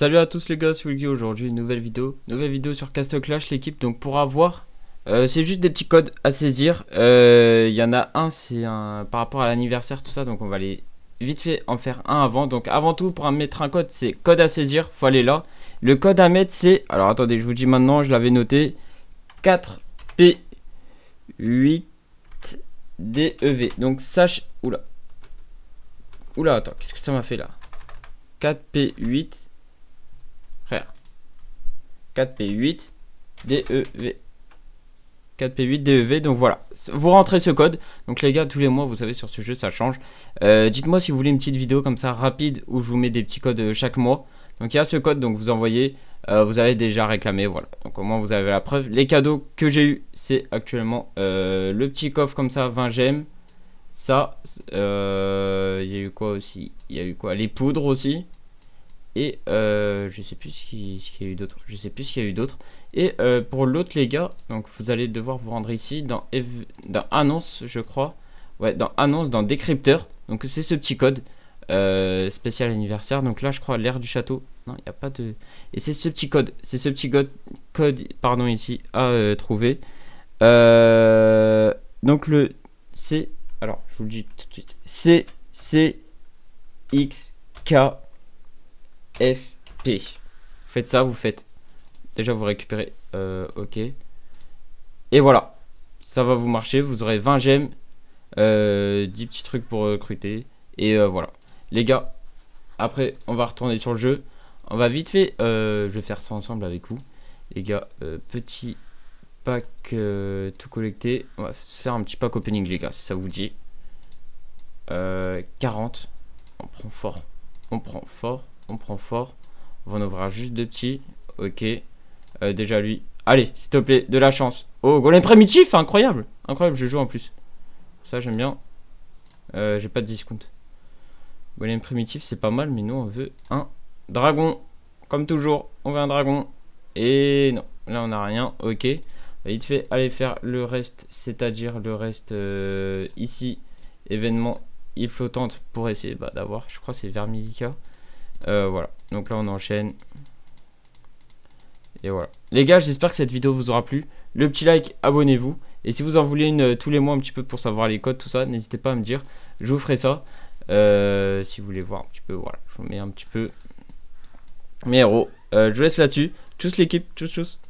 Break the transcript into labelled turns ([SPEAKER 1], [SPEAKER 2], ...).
[SPEAKER 1] Salut à tous les gars, c'est aujourd'hui, nouvelle vidéo. Nouvelle vidéo sur Castle Clash, l'équipe donc pour avoir, euh, c'est juste des petits codes à saisir. Il euh, y en a un, c'est un par rapport à l'anniversaire, tout ça, donc on va aller vite fait en faire un avant. Donc avant tout, pour mettre un code, c'est code à saisir, faut aller là. Le code à mettre, c'est... Alors attendez, je vous dis maintenant, je l'avais noté. 4P8DEV. Donc sache... Oula. Oula, attends, qu'est-ce que ça m'a fait là 4P8 4P8 DEV. 4P8 DEV. Donc voilà, vous rentrez ce code. Donc les gars, tous les mois, vous savez, sur ce jeu, ça change. Euh, dites-moi si vous voulez une petite vidéo comme ça rapide où je vous mets des petits codes euh, chaque mois. Donc il y a ce code, donc vous envoyez. Euh, vous avez déjà réclamé, voilà. Donc au moins vous avez la preuve. Les cadeaux que j'ai eu, c'est actuellement le petit coffre comme ça, 20 gemmes. Ça, il y a eu quoi aussi Il y a eu quoi Les poudres aussi. Et euh, je sais plus ce qu'il y a eu d'autre. Je sais plus ce qu'il y a eu d'autre. Et euh, pour l'autre, les gars, donc vous allez devoir vous rendre ici dans, annonce, je crois. Ouais, dans annonce, dans décrypteur. Donc c'est ce petit code euh, spécial anniversaire. Donc là, je crois l'air du château. Non, il n'y a pas de. Et c'est ce petit code. C'est ce petit code, code pardon, ici à euh, trouver. donc le C. Alors, je vous le dis tout de suite. C C X K FP. faites ça, vous faites. Déjà, vous récupérez. Euh, ok. Et voilà. Ça va vous marcher. Vous aurez 20 gemmes. 10 euh, petits trucs pour recruter. Euh, Et voilà. Les gars, après, on va retourner sur le jeu. On va vite fait. je vais faire ça ensemble avec vous. Les gars, petit pack tout collecté. On va faire un petit pack opening, les gars, si ça vous dit. 40. On prend fort. On prend fort on prend fort. On va juste deux petits. Ok. Euh, déjà lui. Allez, s'il te plaît, de la chance. Oh, golem primitif, incroyable. Incroyable, je joue en plus. Ça, j'aime bien. Euh, j'ai pas de discount. Golem primitif, c'est pas mal, mais nous, on veut un dragon. Comme toujours, on veut un dragon. Et non, là, on n'a rien. Ok. Vite fait, allez faire le reste, c'est-à-dire le reste euh, ici. Événement, il flottante pour essayer bah, d'avoir, je crois, c'est Vermilica. Euh, voilà. Donc là, on enchaîne. Et voilà. Les gars, j'espère que cette vidéo vous aura plu. Le petit like, abonnez-vous. Et si vous en voulez une euh, tous les mois un petit peu pour savoir les codes, tout ça, n'hésitez pas à me dire. Je vous ferai ça. Euh, si vous voulez voir un petit peu, voilà. Je vous mets un petit peu mes héros. je vous laisse là-dessus. Tchuss l'équipe. Tchuss, tchuss.